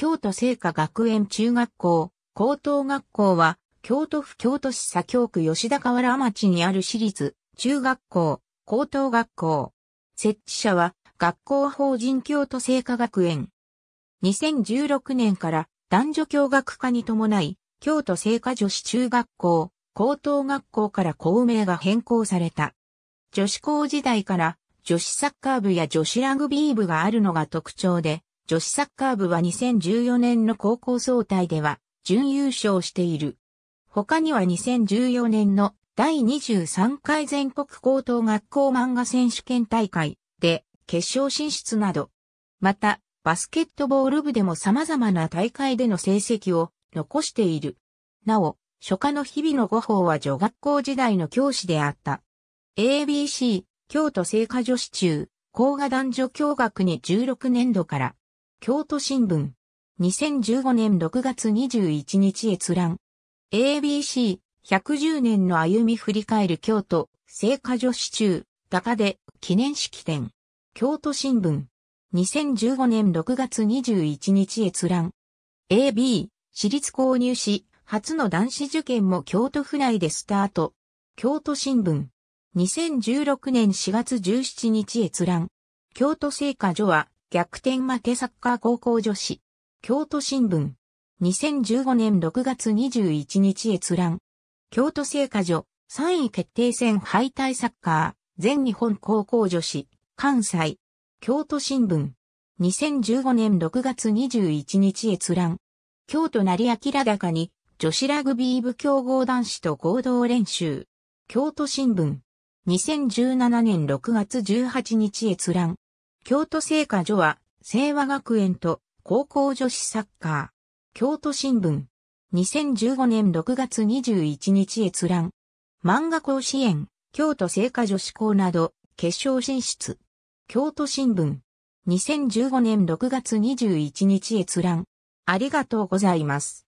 京都聖火学園中学校、高等学校は、京都府京都市左京区吉田河原町にある私立、中学校、高等学校。設置者は、学校法人京都聖火学園。2016年から男女共学化に伴い、京都聖火女子中学校、高等学校から校名が変更された。女子校時代から女子サッカー部や女子ラグビー部があるのが特徴で、女子サッカー部は2014年の高校総体では準優勝している。他には2014年の第23回全国高等学校漫画選手権大会で決勝進出など。また、バスケットボール部でも様々な大会での成績を残している。なお、初夏の日々の五法は女学校時代の教師であった。ABC、京都聖火女子中、高画男女教学に16年度から京都新聞。2015年6月21日閲覧。ABC110 年の歩み振り返る京都、聖火女子中、高で記念式典。京都新聞。2015年6月21日閲覧。AB、私立購入し、初の男子受験も京都府内でスタート。京都新聞。2016年4月17日閲覧。京都聖火女は逆転負けサッカー高校女子。京都新聞。2015年6月21日閲覧。京都聖火女、3位決定戦敗退サッカー、全日本高校女子、関西。京都新聞。2015年6月21日閲覧。京都成明らかに、女子ラグビー部強豪男子と合同練習。京都新聞。2017年6月18日閲覧。京都聖火所は、聖和学園と高校女子サッカー。京都新聞。2015年6月21日閲覧。漫画甲子園、京都聖火女子校など、決勝進出。京都新聞。2015年6月21日閲覧。ありがとうございます。